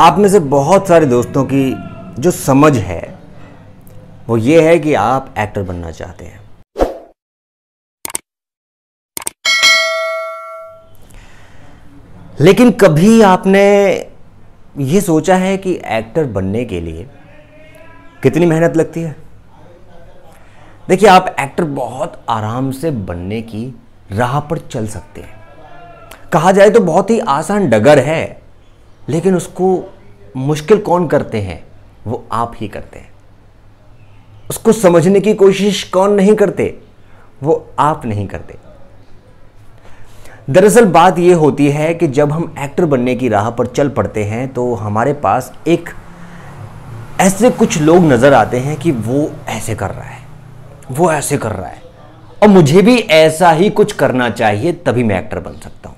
आप में से बहुत सारे दोस्तों की जो समझ है वो ये है कि आप एक्टर बनना चाहते हैं लेकिन कभी आपने ये सोचा है कि एक्टर बनने के लिए कितनी मेहनत लगती है देखिए आप एक्टर बहुत आराम से बनने की राह पर चल सकते हैं कहा जाए तो बहुत ही आसान डगर है लेकिन उसको मुश्किल कौन करते हैं वो आप ही करते हैं उसको समझने की कोशिश कौन नहीं करते वो आप नहीं करते दरअसल बात यह होती है कि जब हम एक्टर बनने की राह पर चल पड़ते हैं तो हमारे पास एक ऐसे कुछ लोग नज़र आते हैं कि वो ऐसे कर रहा है वो ऐसे कर रहा है और मुझे भी ऐसा ही कुछ करना चाहिए तभी मैं एक्टर बन सकता हूँ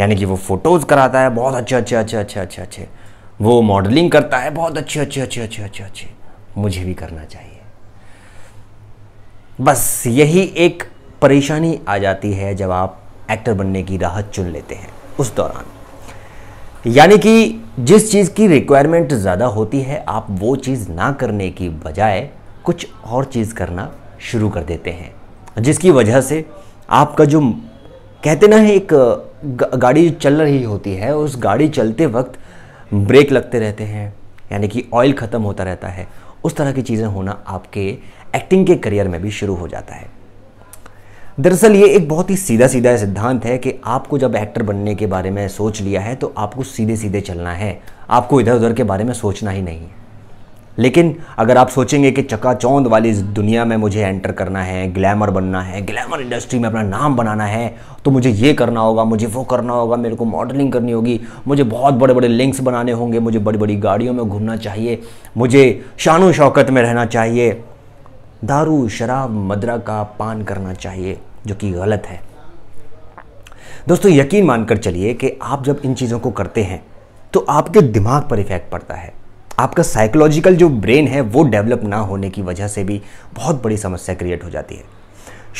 यानी कि वो फ़ोटोज़ कराता है बहुत अच्छे अच्छे अच्छे अच्छे अच्छे अच्छे वो मॉडलिंग करता है बहुत अच्छे अच्छे अच्छे अच्छे अच्छे अच्छे मुझे भी करना चाहिए बस यही एक परेशानी आ जाती है जब आप एक्टर बनने की राह चुन लेते हैं उस दौरान यानी कि जिस चीज़ की रिक्वायरमेंट ज़्यादा होती है आप वो चीज़ ना करने की बजाय कुछ और चीज़ करना शुरू कर देते हैं जिसकी वजह से आपका जो कहते ना है एक गाड़ी चल रही होती है उस गाड़ी चलते वक्त ब्रेक लगते रहते हैं यानी कि ऑयल ख़त्म होता रहता है उस तरह की चीज़ें होना आपके एक्टिंग के करियर में भी शुरू हो जाता है दरअसल ये एक बहुत ही सीधा सीधा सिद्धांत है कि आपको जब एक्टर बनने के बारे में सोच लिया है तो आपको सीधे सीधे चलना है आपको इधर उधर के बारे में सोचना ही नहीं है लेकिन अगर आप सोचेंगे कि चकाचौंध वाली इस दुनिया में मुझे एंटर करना है ग्लैमर बनना है ग्लैमर इंडस्ट्री में अपना नाम बनाना है तो मुझे ये करना होगा मुझे वो करना होगा मेरे को मॉडलिंग करनी होगी मुझे बहुत बड़े बड़े लिंक्स बनाने होंगे मुझे बड़ी बड़ी गाड़ियों में घूमना चाहिए मुझे शान शौकत में रहना चाहिए दारू शराब मदरा का पान करना चाहिए जो कि गलत है दोस्तों यकीन मानकर चलिए कि आप जब इन चीज़ों को करते हैं तो आपके दिमाग पर इफ़ेक्ट पड़ता है आपका साइकोलॉजिकल जो ब्रेन है वो डेवलप ना होने की वजह से भी बहुत बड़ी समस्या क्रिएट हो जाती है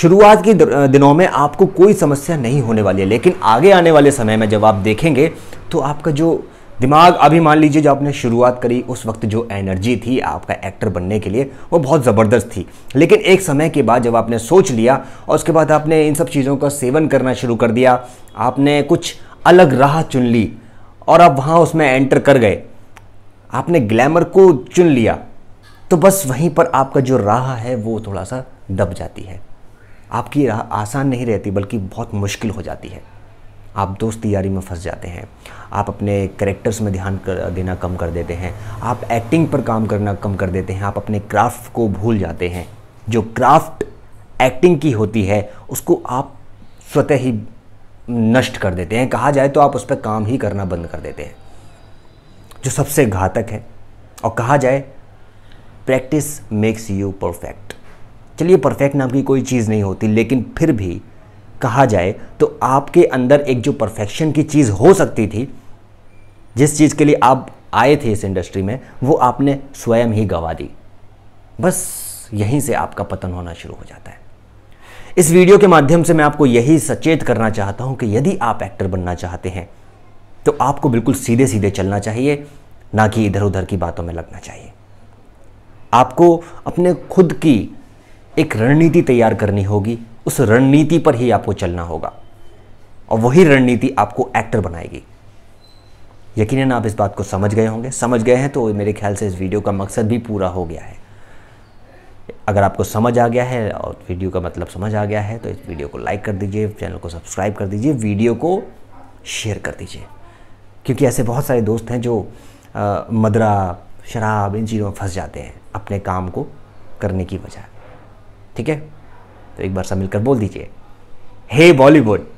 शुरुआत के दिनों में आपको कोई समस्या नहीं होने वाली है लेकिन आगे आने वाले समय में जब आप देखेंगे तो आपका जो दिमाग अभी मान लीजिए जो आपने शुरुआत करी उस वक्त जो एनर्जी थी आपका एक्टर बनने के लिए वो बहुत ज़बरदस्त थी लेकिन एक समय के बाद जब आपने सोच लिया और उसके बाद आपने इन सब चीज़ों का सेवन करना शुरू कर दिया आपने कुछ अलग राह चुन ली और आप वहाँ उसमें एंटर कर गए आपने ग्लैमर को चुन लिया तो बस वहीं पर आपका जो राह है वो थोड़ा सा दब जाती है आपकी राह आसान नहीं रहती बल्कि बहुत मुश्किल हो जाती है आप दोस्त यारी में फंस जाते हैं आप अपने करेक्टर्स में ध्यान कर देना कम कर देते हैं आप एक्टिंग पर काम करना कम कर देते हैं आप अपने क्राफ्ट को भूल जाते हैं जो क्राफ्ट एक्टिंग की होती है उसको आप स्वतः ही नष्ट कर देते हैं कहा जाए तो आप उस पर काम ही करना बंद कर देते हैं जो सबसे घातक है और कहा जाए प्रैक्टिस मेक्स यू परफेक्ट चलिए परफेक्ट नाम की कोई चीज़ नहीं होती लेकिन फिर भी कहा जाए तो आपके अंदर एक जो परफेक्शन की चीज़ हो सकती थी जिस चीज़ के लिए आप आए थे इस इंडस्ट्री में वो आपने स्वयं ही गवा दी बस यहीं से आपका पतन होना शुरू हो जाता है इस वीडियो के माध्यम से मैं आपको यही सचेत करना चाहता हूं कि यदि आप एक्टर बनना चाहते हैं तो आपको बिल्कुल सीधे सीधे चलना चाहिए ना कि इधर उधर की बातों में लगना चाहिए आपको अपने खुद की एक रणनीति तैयार करनी होगी उस रणनीति पर ही आपको चलना होगा और वही रणनीति आपको एक्टर बनाएगी यकीनन आप इस बात को समझ गए होंगे समझ गए हैं तो मेरे ख्याल से इस वीडियो का मकसद भी पूरा हो गया है अगर आपको समझ आ गया है और वीडियो का मतलब समझ आ गया है तो इस वीडियो को लाइक कर दीजिए चैनल को सब्सक्राइब कर दीजिए वीडियो को शेयर कर दीजिए क्योंकि ऐसे बहुत सारे दोस्त हैं जो आ, मदरा शराब इन चीज़ों में फंस जाते हैं अपने काम को करने की वजह ठीक है तो एक बार सब मिलकर बोल दीजिए हे बॉलीवुड